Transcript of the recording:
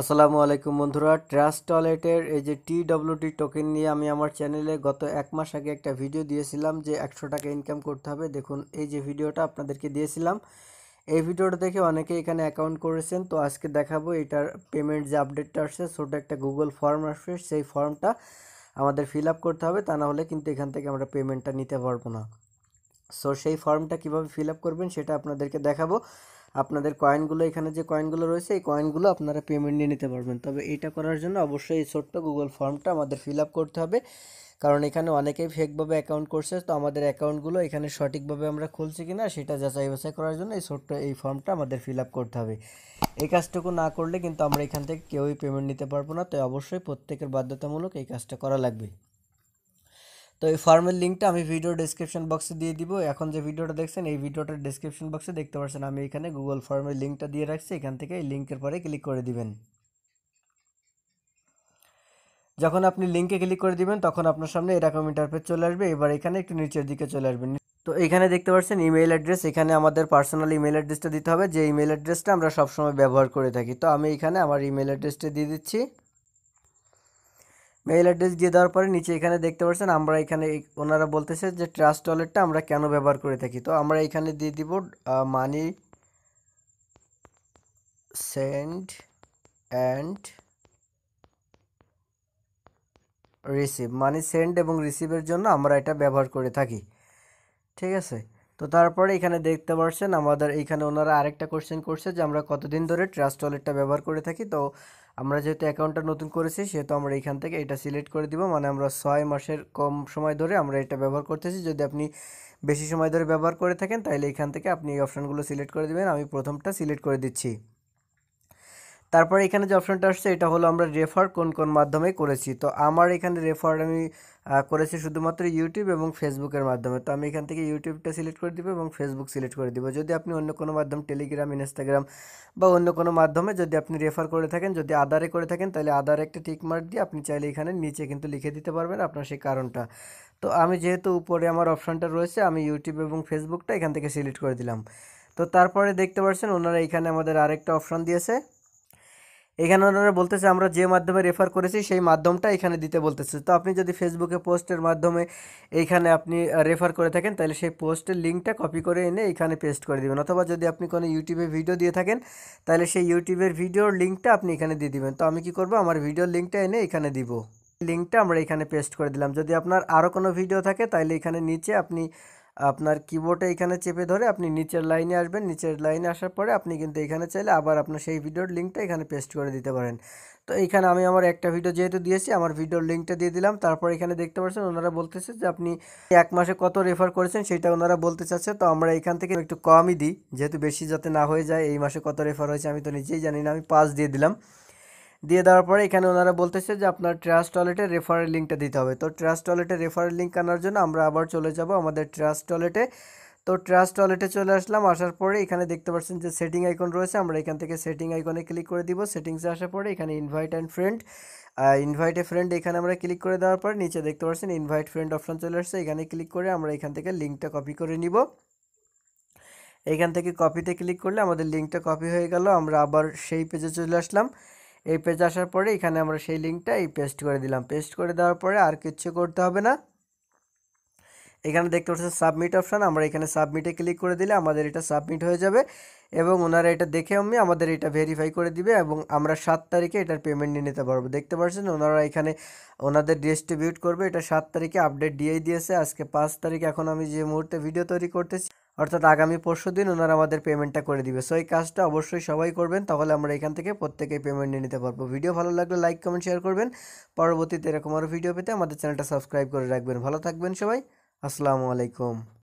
আসসালামু আলাইকুম বন্ধুরা ট্রাস্ট ওয়ালেটের এই যে টি ডব্লিউটি টোকেন নিয়ে আমি আমার চ্যানেলে গত এক মাস আগে একটা ভিডিও দিয়েছিলাম যে একশো টাকা ইনকাম করতে হবে দেখুন এই যে ভিডিওটা আপনাদেরকে দিয়েছিলাম এই ভিডিওটা দেখে অনেকে এখানে অ্যাকাউন্ট করেছেন তো আজকে দেখাবো এটার পেমেন্ট যে আপডেটটা আসছে ছোটো একটা গুগল ফর্ম আসবে সেই ফর্মটা আমাদের ফিল আপ করতে হবে তা না হলে কিন্তু এখান থেকে আমরা পেমেন্টটা নিতে পারবো না সো সেই ফর্মটা কিভাবে ফিল আপ করবেন সেটা আপনাদেরকে দেখাবো আপনাদের কয়েনগুলো এখানে যে কয়েনগুলো রয়েছে এই কয়েনগুলো আপনারা পেমেন্ট নিয়ে নিতে পারবেন তবে এটা করার জন্য অবশ্যই এই ছোট্ট গুগল ফর্মটা আমাদের ফিল আপ করতে হবে কারণ এখানে অনেকেই ফেকভাবে অ্যাকাউন্ট করছে তো আমাদের অ্যাকাউন্টগুলো এখানে সঠিকভাবে আমরা খুলছি কি না সেটা যাচাই বাছাই করার জন্য এই ছোট্ট এই ফর্মটা আমাদের ফিল আপ করতে হবে এই কাজটুকু না করলে কিন্তু আমরা এখান থেকে কেউই পেমেন্ট নিতে পারবো না তাই অবশ্যই প্রত্যেকের বাধ্যতামূলক এই কাজটা করা লাগবে তো এই ফার্মের লিঙ্কটা আমি ভিডিও ডিসক্রিপশন বক্সে দিয়ে দিব এখন যে ভিডিওটা দেখছেন এই ভিডিওটার ডিসক্রিপশন বক্সে দেখতে পাচ্ছেন আমি এখানে গুগল ফর্মের লিঙ্কটা দিয়ে রাখছি এখান থেকে এই লিঙ্কের পরে ক্লিক করে দিবেন যখন আপনি লিঙ্কে ক্লিক করে দিবেন তখন আপনার সামনে এরকম ইন্টারফেস চলে আসবে এবার এখানে একটু নিচের দিকে চলে আসবেন তো এখানে দেখতে পাচ্ছেন ইমেল অ্যাড্রেস এখানে আমাদের পার্সোনাল ইমেল অ্যাড্রেসটা দিতে হবে যে ইমেল অ্যাড্রেসটা আমরা সবসময় ব্যবহার করে থাকি তো আমি এখানে আমার ইমেল অ্যাড্রেসটা দিয়ে দিচ্ছি মেইল অ্যাড্রেস দিয়ে দেওয়ার পরে নিচে এখানে দেখতে পাচ্ছেন আমরা এখানে ওনারা বলতেছে যে ট্রাস্ট ওয়ালেটটা আমরা কেন ব্যবহার করে থাকি তো আমরা এখানে দিয়ে দিব money send and receive money send এবং রিসিভের জন্য আমরা এটা ব্যবহার করে থাকি ঠিক আছে তো তারপরে এখানে দেখতে পাচ্ছেন আমাদের এখানে ওনারা আরেকটা কোশ্চেন করছে যে আমরা কতদিন ধরে ট্রাস্ট ওয়ালেটটা ব্যবহার করে থাকি তো আমরা যেহেতু অ্যাকাউন্টটা নতুন করেছি সেহেতু আমরা এখান থেকে এটা সিলেক্ট করে দিব মানে আমরা ছয় মাসের কম সময় ধরে আমরা এটা ব্যবহার করতেছি যদি আপনি বেশি সময় ধরে ব্যবহার করে থাকেন তাহলে এখান থেকে আপনি এই অপশানগুলো সিলেক্ট করে দেবেন আমি প্রথমটা সিলেক্ট করে দিচ্ছি তারপরে এখানে যে অপশানটা আসছে এটা হলো আমরা রেফার কোন কোন মাধ্যমে করেছি তো আমার এখানে রেফার আমি করেছি শুধুমাত্র ইউটিউব এবং ফেসবুকের মাধ্যমে তো আমি এখান থেকে ইউটিউবটা সিলেক্ট করে দিব এবং ফেসবুক সিলেক্ট করে দিব যদি আপনি অন্য কোনো মাধ্যম টেলিগ্রাম ইনস্টাগ্রাম বা অন্য কোনো মাধ্যমে যদি আপনি রেফার করে থাকেন যদি আদারে করে থাকেন তাহলে আদারে একটা টিক মার্ক দিয়ে আপনি চাইলে এখানে নিচে কিন্তু লিখে দিতে পারবেন আপনার সেই কারণটা তো আমি যেহেতু উপরে আমার অপশানটা রয়েছে আমি ইউটিউব এবং ফেসবুকটা এখান থেকে সিলেক্ট করে দিলাম তো তারপরে দেখতে পাচ্ছেন ওনারা এখানে আমাদের আরেকটা অপশান দিয়েছে এখানে ওনারা বলতেছে আমরা যে মাধ্যমে রেফার করেছি সেই মাধ্যমটা এখানে দিতে বলতেছে তো আপনি যদি ফেসবুকে পোস্টের মাধ্যমে এইখানে আপনি রেফার করে থাকেন তাহলে সেই পোস্টের লিঙ্কটা কপি করে এনে এখানে পেস্ট করে দেবেন অথবা যদি আপনি কোনো ইউটিউবে ভিডিও দিয়ে থাকেন তাহলে সেই ইউটিউবের ভিডিওর লিঙ্কটা আপনি এখানে দিয়ে দিবেন তো আমি কি করব আমার ভিডিওর লিঙ্কটা এনে এখানে দিব লিঙ্কটা আমরা এখানে পেস্ট করে দিলাম যদি আপনার আরও কোনো ভিডিও থাকে তাহলে এখানে নিচে আপনি আপনার কিবোর্ডে এখানে চেপে ধরে আপনি নিচের লাইনে আসবেন নিচের লাইনে আসার পরে আপনি কিন্তু এখানে চাইলে আবার আপনার সেই ভিডিওর লিঙ্কটা এখানে পেস্ট করে দিতে পারেন তো এখানে আমি আমার একটা ভিডিও যেহেতু দিয়েছি আমার ভিডিওর লিঙ্কটা দিয়ে দিলাম তারপর এখানে দেখতে পাচ্ছেন ওনারা বলতেছে যে আপনি এক মাসে কত রেফার করেছেন সেটা ওনারা বলতে চাচ্ছে তো আমরা এখান থেকে একটু কমই দিই যেহেতু বেশি যাতে না হয়ে যায় এই মাসে কত রেফার হয়েছে আমি তো নিজেই জানি না আমি পাঁচ দিয়ে দিলাম দিয়ে দেওয়ার পরে এখানে ওনারা বলতেছে যে আপনার ট্রাস্ট টয়লেটের রেফারেল লিঙ্কটা দিতে হবে তো ট্রাস্ট টয়লেটের রেফারেল লিঙ্ক আনার জন্য আমরা আবার চলে যাব আমাদের ট্রাস্ট টয়লেটে তো ট্রাস্ট টয়লেটে চলে আসলাম আসার পরে এখানে দেখতে পাচ্ছেন যে সেটিং আইকন রয়েছে আমরা এখান থেকে সেটিং আইকনে ক্লিক করে দিব সেটিংসে আসার পরে এখানে invite and friend invite a friend এখানে আমরা ক্লিক করে দেওয়ার পর নিচে দেখতে পাচ্ছেন ইনভাইট ফ্রেন্ড অপশন চলে আসছে এখানে ক্লিক করে আমরা এখান থেকে লিঙ্কটা কপি করে নিব এখান থেকে কপিতে ক্লিক করলে আমাদের লিঙ্কটা কপি হয়ে গেল আমরা আবার সেই পেজে চলে আসলাম এই পেজ আসার পরে এখানে আমরা সেই লিঙ্কটা এই পেস্ট করে দিলাম পেস্ট করে দেওয়ার পরে আর কিচ্ছু করতে হবে না এখানে দেখতে পাচ্ছেন সাবমিট অপশান আমরা এখানে সাবমিটে ক্লিক করে দিলে আমাদের এটা সাবমিট হয়ে যাবে এবং ওনারা এটা দেখে আমি আমাদের এটা ভেরিফাই করে দিবে এবং আমরা সাত তারিখে এটার পেমেন্ট নিয়ে নিতে পারবো দেখতে পাচ্ছেন ওনারা এখানে ওনাদের ডিস্ট্রিবিউট করবে এটা সাত তারিখে আপডেট দিয়েই দিয়েছে আজকে পাঁচ তারিখ এখন আমি যে মুহূর্তে ভিডিও তৈরি করতেছি অর্থাৎ আগামী পরশু দিন ওনারা আমাদের পেমেন্টটা করে দিবে সো এই কাজটা অবশ্যই সবাই করবেন তাহলে আমরা এখান থেকে প্রত্যেকেই পেমেন্ট নিয়ে নিতে পারবো ভিডিও ভালো লাগলে লাইক কমেন্ট শেয়ার করবেন পরবর্তীতে এরকম আরও ভিডিও পেতে আমাদের চ্যানেলটা সাবস্ক্রাইব করে রাখবেন ভালো থাকবেন সবাই আসসালামু আলাইকুম